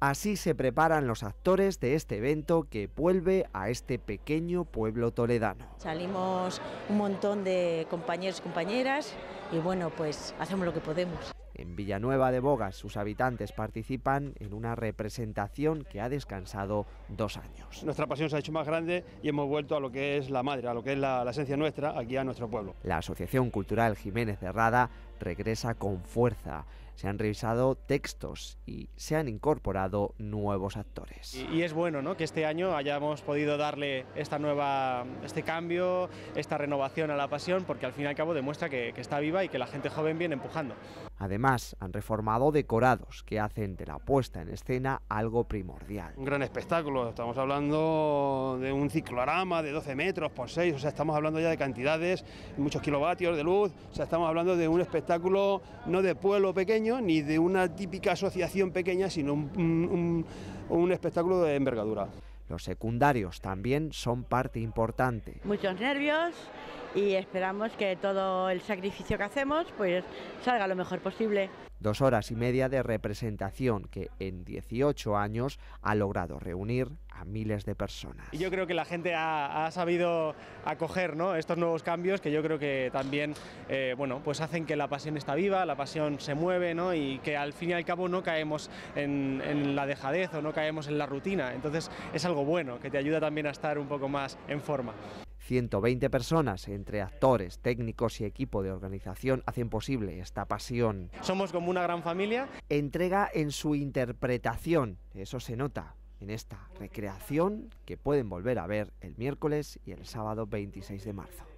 Así se preparan los actores de este evento que vuelve a este pequeño pueblo toledano. Salimos un montón de compañeros y compañeras y bueno, pues hacemos lo que podemos. En Villanueva de Bogas sus habitantes participan en una representación que ha descansado dos años. Nuestra pasión se ha hecho más grande y hemos vuelto a lo que es la madre, a lo que es la, esencia nuestra aquí a nuestro pueblo. La Asociación Cultural Jiménez Cerrada regresa con fuerza. Se han revisado textos y se han incorporado nuevos actores. Y, es bueno que este año hayamos podido darle esta nueva, este cambio, esta renovación a la pasión, porque al fin y al cabo demuestra que, que está viva y que la gente joven viene empujando. Además, han reformado decorados que hacen de la puesta en escena algo primordial. Un gran espectáculo, estamos hablando de un ciclorama de 12 metros por 6, o sea, estamos hablando ya de cantidades, muchos kilovatios de luz, o sea, estamos hablando de un espectáculo espectáculo no de pueblo pequeño ni de una típica asociación pequeña, sino un, espectáculo de envergadura. Los secundarios también son parte importante. Muchos nervios y esperamos que todo el sacrificio que hacemos pues salga lo mejor posible. Dos horas y media de representación que en 18 años ha logrado reunir a miles de personas. Yo creo que la gente ha, sabido acoger estos nuevos cambios que yo creo que también eh, bueno, pues hacen que la pasión está viva, la pasión se mueve ¿no? y que al fin y al cabo no caemos en la dejadez o no caemos en la rutina. Entonces es algo bueno que te ayuda también a estar un poco más en forma. 120 personas, entre actores, técnicos y equipo de organización, hacen posible esta pasión. Somos como una gran familia. Entrega en su interpretación, eso se nota en esta recreación que pueden volver a ver el miércoles y el sábado 26 de marzo.